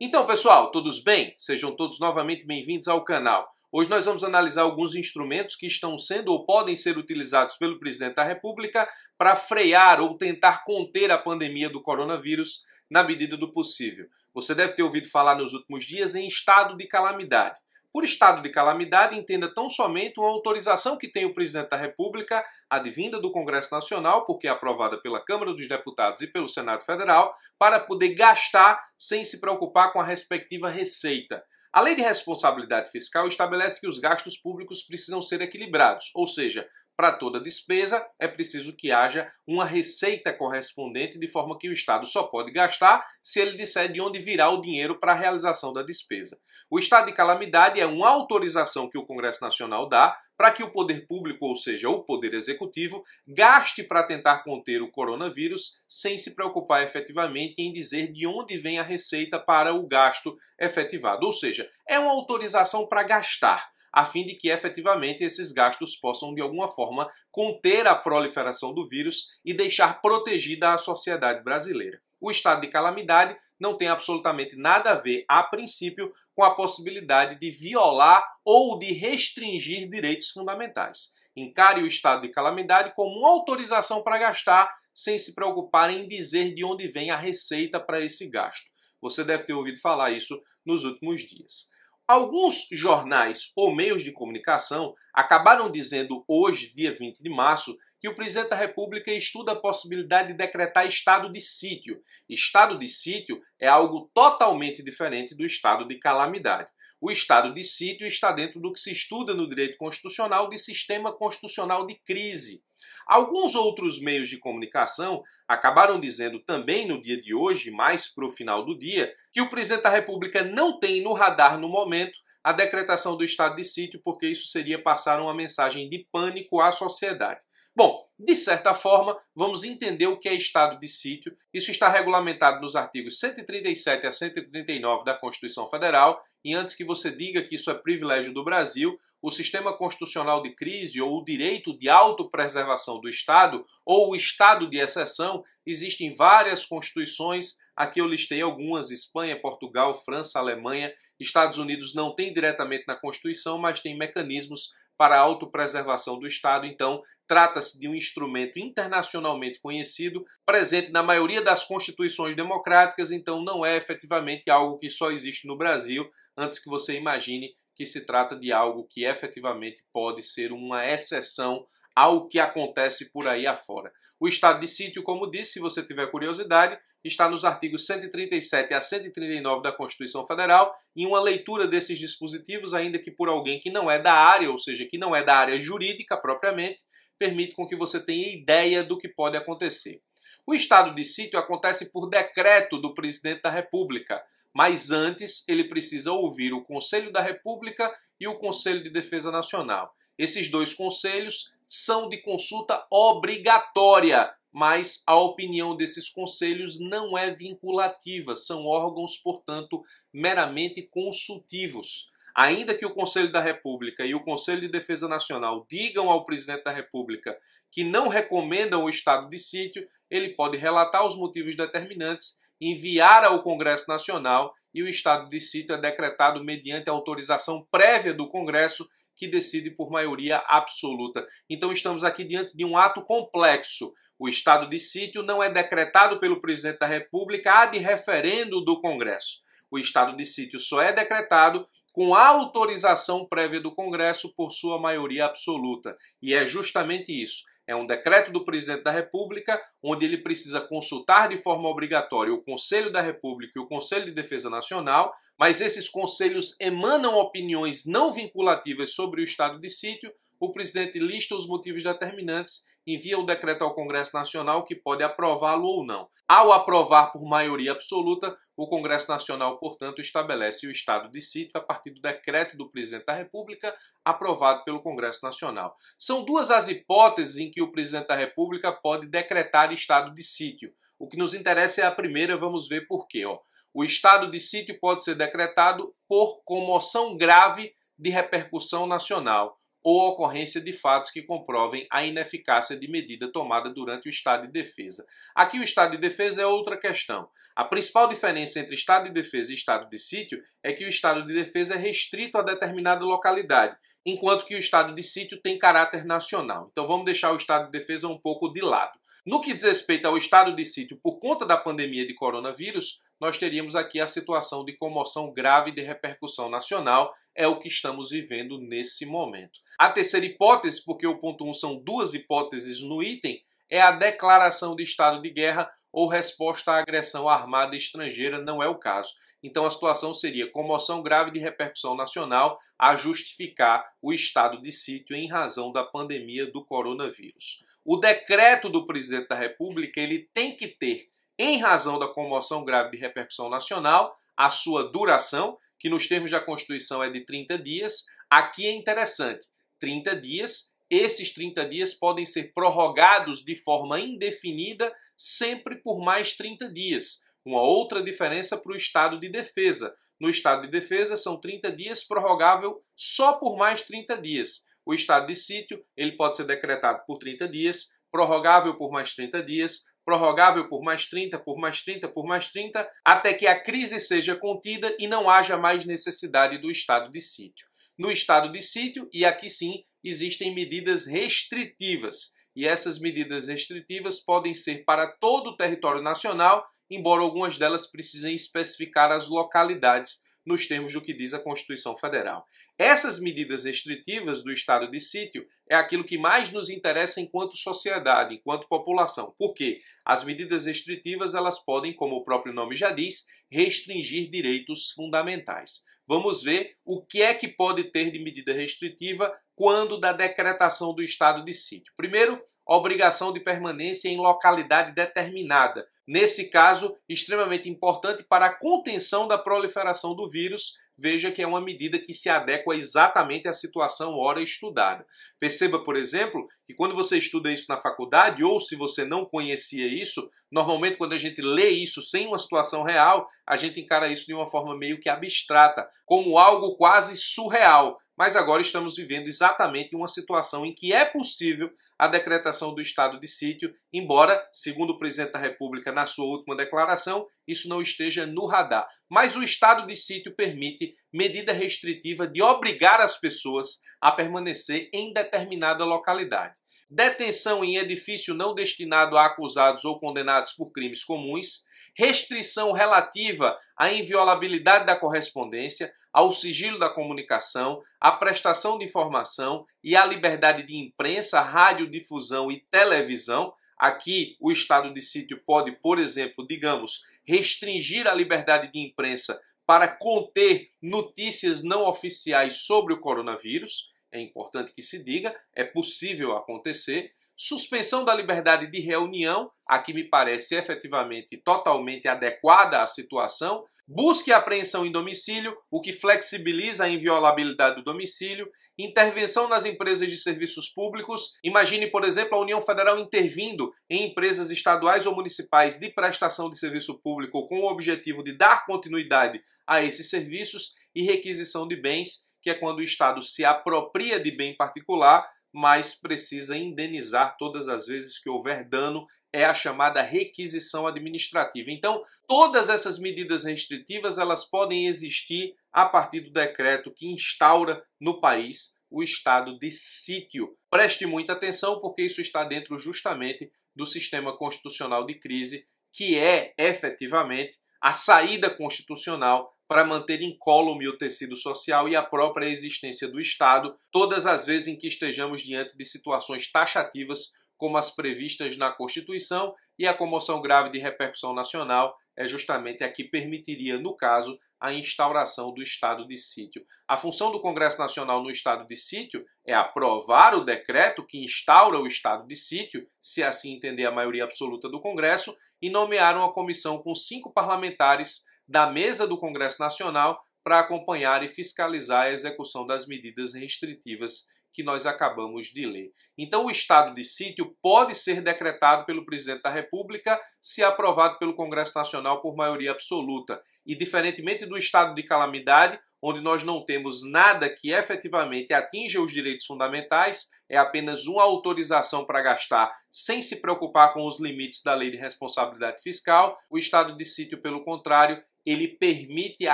Então, pessoal, todos bem? Sejam todos novamente bem-vindos ao canal. Hoje nós vamos analisar alguns instrumentos que estão sendo ou podem ser utilizados pelo presidente da República para frear ou tentar conter a pandemia do coronavírus na medida do possível. Você deve ter ouvido falar nos últimos dias em estado de calamidade. Por estado de calamidade, entenda tão somente uma autorização que tem o presidente da República, advinda do Congresso Nacional, porque é aprovada pela Câmara dos Deputados e pelo Senado Federal, para poder gastar sem se preocupar com a respectiva receita. A Lei de Responsabilidade Fiscal estabelece que os gastos públicos precisam ser equilibrados, ou seja, para toda despesa, é preciso que haja uma receita correspondente, de forma que o Estado só pode gastar se ele disser de onde virá o dinheiro para a realização da despesa. O estado de calamidade é uma autorização que o Congresso Nacional dá para que o poder público, ou seja, o poder executivo, gaste para tentar conter o coronavírus sem se preocupar efetivamente em dizer de onde vem a receita para o gasto efetivado. Ou seja, é uma autorização para gastar a fim de que efetivamente esses gastos possam de alguma forma conter a proliferação do vírus e deixar protegida a sociedade brasileira. O estado de calamidade não tem absolutamente nada a ver, a princípio, com a possibilidade de violar ou de restringir direitos fundamentais. Encare o estado de calamidade como uma autorização para gastar, sem se preocupar em dizer de onde vem a receita para esse gasto. Você deve ter ouvido falar isso nos últimos dias. Alguns jornais ou meios de comunicação acabaram dizendo hoje, dia 20 de março, que o presidente da República estuda a possibilidade de decretar estado de sítio. Estado de sítio é algo totalmente diferente do estado de calamidade. O estado de sítio está dentro do que se estuda no direito constitucional de sistema constitucional de crise. Alguns outros meios de comunicação acabaram dizendo também no dia de hoje, mais para o final do dia, que o presidente da República não tem no radar no momento a decretação do estado de sítio, porque isso seria passar uma mensagem de pânico à sociedade. Bom, de certa forma, vamos entender o que é estado de sítio. Isso está regulamentado nos artigos 137 a 139 da Constituição Federal. E antes que você diga que isso é privilégio do Brasil, o sistema constitucional de crise ou o direito de autopreservação do Estado ou o estado de exceção existem várias constituições. Aqui eu listei algumas: Espanha, Portugal, França, Alemanha. Estados Unidos não tem diretamente na Constituição, mas tem mecanismos para a autopreservação do Estado, então trata-se de um instrumento internacionalmente conhecido, presente na maioria das constituições democráticas, então não é efetivamente algo que só existe no Brasil, antes que você imagine que se trata de algo que efetivamente pode ser uma exceção ao que acontece por aí afora. O estado de sítio, como disse, se você tiver curiosidade, está nos artigos 137 a 139 da Constituição Federal, e uma leitura desses dispositivos, ainda que por alguém que não é da área, ou seja, que não é da área jurídica propriamente, permite com que você tenha ideia do que pode acontecer. O estado de sítio acontece por decreto do presidente da República, mas antes ele precisa ouvir o Conselho da República e o Conselho de Defesa Nacional. Esses dois conselhos são de consulta obrigatória, mas a opinião desses conselhos não é vinculativa, são órgãos, portanto, meramente consultivos. Ainda que o Conselho da República e o Conselho de Defesa Nacional digam ao presidente da República que não recomendam o estado de sítio, ele pode relatar os motivos determinantes, enviar ao Congresso Nacional e o estado de sítio é decretado mediante autorização prévia do Congresso que decide por maioria absoluta. Então estamos aqui diante de um ato complexo. O estado de sítio não é decretado pelo presidente da República, ad de referendo do Congresso. O estado de sítio só é decretado com autorização prévia do Congresso por sua maioria absoluta. E é justamente isso. É um decreto do presidente da República, onde ele precisa consultar de forma obrigatória o Conselho da República e o Conselho de Defesa Nacional, mas esses conselhos emanam opiniões não vinculativas sobre o estado de sítio. O presidente lista os motivos determinantes envia o decreto ao Congresso Nacional que pode aprová-lo ou não. Ao aprovar por maioria absoluta, o Congresso Nacional, portanto, estabelece o estado de sítio a partir do decreto do presidente da República aprovado pelo Congresso Nacional. São duas as hipóteses em que o presidente da República pode decretar estado de sítio. O que nos interessa é a primeira, vamos ver por quê. Ó. O estado de sítio pode ser decretado por comoção grave de repercussão nacional ou ocorrência de fatos que comprovem a ineficácia de medida tomada durante o estado de defesa. Aqui o estado de defesa é outra questão. A principal diferença entre estado de defesa e estado de sítio é que o estado de defesa é restrito a determinada localidade, enquanto que o estado de sítio tem caráter nacional. Então vamos deixar o estado de defesa um pouco de lado. No que diz respeito ao estado de sítio por conta da pandemia de coronavírus, nós teríamos aqui a situação de comoção grave de repercussão nacional, é o que estamos vivendo nesse momento. A terceira hipótese, porque o ponto 1 um são duas hipóteses no item, é a declaração de estado de guerra ou resposta à agressão armada estrangeira, não é o caso. Então a situação seria comoção grave de repercussão nacional a justificar o estado de sítio em razão da pandemia do coronavírus o decreto do presidente da República ele tem que ter, em razão da comoção grave de repercussão nacional, a sua duração, que nos termos da Constituição é de 30 dias. Aqui é interessante, 30 dias, esses 30 dias podem ser prorrogados de forma indefinida, sempre por mais 30 dias. Uma outra diferença para o estado de defesa. No estado de defesa são 30 dias prorrogável só por mais 30 dias. O estado de sítio ele pode ser decretado por 30 dias, prorrogável por mais 30 dias, prorrogável por mais 30, por mais 30, por mais 30, até que a crise seja contida e não haja mais necessidade do estado de sítio. No estado de sítio, e aqui sim, existem medidas restritivas. E essas medidas restritivas podem ser para todo o território nacional, embora algumas delas precisem especificar as localidades nos termos do que diz a Constituição Federal. Essas medidas restritivas do estado de sítio é aquilo que mais nos interessa enquanto sociedade, enquanto população. Porque as medidas restritivas elas podem, como o próprio nome já diz, restringir direitos fundamentais. Vamos ver o que é que pode ter de medida restritiva quando da decretação do estado de sítio. Primeiro, obrigação de permanência em localidade determinada. Nesse caso, extremamente importante para a contenção da proliferação do vírus, veja que é uma medida que se adequa exatamente à situação hora estudada. Perceba, por exemplo, que quando você estuda isso na faculdade, ou se você não conhecia isso, normalmente quando a gente lê isso sem uma situação real, a gente encara isso de uma forma meio que abstrata, como algo quase surreal mas agora estamos vivendo exatamente uma situação em que é possível a decretação do estado de sítio, embora, segundo o presidente da República na sua última declaração, isso não esteja no radar. Mas o estado de sítio permite medida restritiva de obrigar as pessoas a permanecer em determinada localidade detenção em edifício não destinado a acusados ou condenados por crimes comuns, restrição relativa à inviolabilidade da correspondência, ao sigilo da comunicação, à prestação de informação e à liberdade de imprensa, radiodifusão e televisão. Aqui, o estado de sítio pode, por exemplo, digamos, restringir a liberdade de imprensa para conter notícias não oficiais sobre o coronavírus é importante que se diga, é possível acontecer. Suspensão da liberdade de reunião, a que me parece efetivamente totalmente adequada à situação. Busca e apreensão em domicílio, o que flexibiliza a inviolabilidade do domicílio. Intervenção nas empresas de serviços públicos. Imagine, por exemplo, a União Federal intervindo em empresas estaduais ou municipais de prestação de serviço público com o objetivo de dar continuidade a esses serviços e requisição de bens que é quando o Estado se apropria de bem particular, mas precisa indenizar todas as vezes que houver dano, é a chamada requisição administrativa. Então, todas essas medidas restritivas, elas podem existir a partir do decreto que instaura no país o estado de sítio. Preste muita atenção porque isso está dentro justamente do sistema constitucional de crise, que é efetivamente a saída constitucional para manter incólume o tecido social e a própria existência do Estado, todas as vezes em que estejamos diante de situações taxativas como as previstas na Constituição, e a comoção grave de repercussão nacional é justamente a que permitiria, no caso, a instauração do estado de sítio. A função do Congresso Nacional no estado de sítio é aprovar o decreto que instaura o estado de sítio, se assim entender a maioria absoluta do Congresso, e nomear uma comissão com cinco parlamentares da mesa do Congresso Nacional para acompanhar e fiscalizar a execução das medidas restritivas que nós acabamos de ler. Então, o estado de sítio pode ser decretado pelo presidente da República se aprovado pelo Congresso Nacional por maioria absoluta. E, diferentemente do estado de calamidade, onde nós não temos nada que efetivamente atinja os direitos fundamentais, é apenas uma autorização para gastar sem se preocupar com os limites da lei de responsabilidade fiscal. O estado de sítio, pelo contrário, ele permite a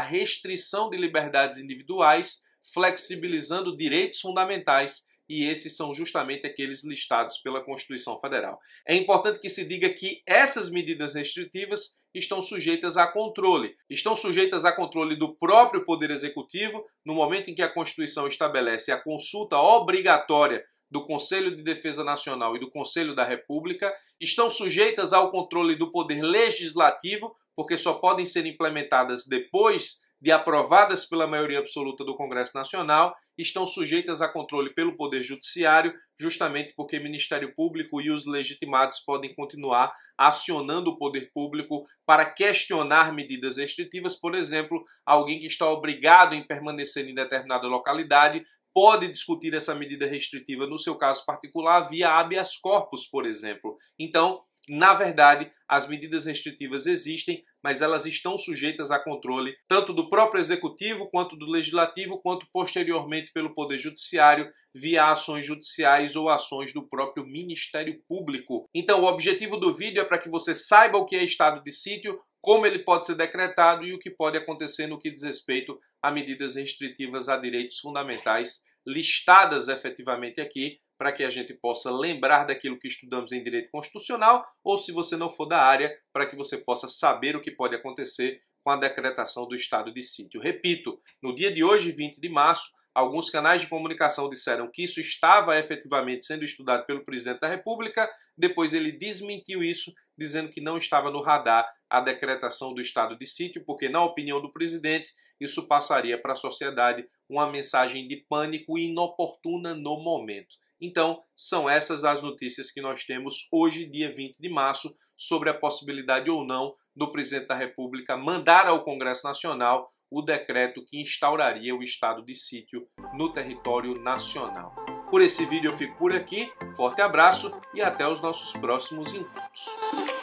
restrição de liberdades individuais, flexibilizando direitos fundamentais e esses são justamente aqueles listados pela Constituição Federal. É importante que se diga que essas medidas restritivas estão sujeitas a controle. Estão sujeitas a controle do próprio Poder Executivo, no momento em que a Constituição estabelece a consulta obrigatória do Conselho de Defesa Nacional e do Conselho da República, estão sujeitas ao controle do Poder Legislativo, porque só podem ser implementadas depois de aprovadas pela maioria absoluta do Congresso Nacional, estão sujeitas a controle pelo Poder Judiciário, justamente porque Ministério Público e os legitimados podem continuar acionando o poder público para questionar medidas restritivas, por exemplo, alguém que está obrigado em permanecer em determinada localidade pode discutir essa medida restritiva no seu caso particular via habeas corpus, por exemplo. Então, na verdade, as medidas restritivas existem, mas elas estão sujeitas a controle tanto do próprio executivo, quanto do legislativo, quanto posteriormente pelo Poder Judiciário, via ações judiciais ou ações do próprio Ministério Público. Então, o objetivo do vídeo é para que você saiba o que é estado de sítio, como ele pode ser decretado e o que pode acontecer no que diz respeito a medidas restritivas a direitos fundamentais listadas efetivamente aqui para que a gente possa lembrar daquilo que estudamos em direito constitucional, ou se você não for da área, para que você possa saber o que pode acontecer com a decretação do estado de sítio. Repito, no dia de hoje, 20 de março, alguns canais de comunicação disseram que isso estava efetivamente sendo estudado pelo presidente da República, depois ele desmentiu isso, dizendo que não estava no radar a decretação do estado de sítio, porque, na opinião do presidente, isso passaria para a sociedade uma mensagem de pânico inoportuna no momento. Então, são essas as notícias que nós temos hoje, dia 20 de março, sobre a possibilidade ou não do presidente da República mandar ao Congresso Nacional o decreto que instauraria o estado de sítio no território nacional. Por esse vídeo eu fico por aqui, forte abraço e até os nossos próximos encontros.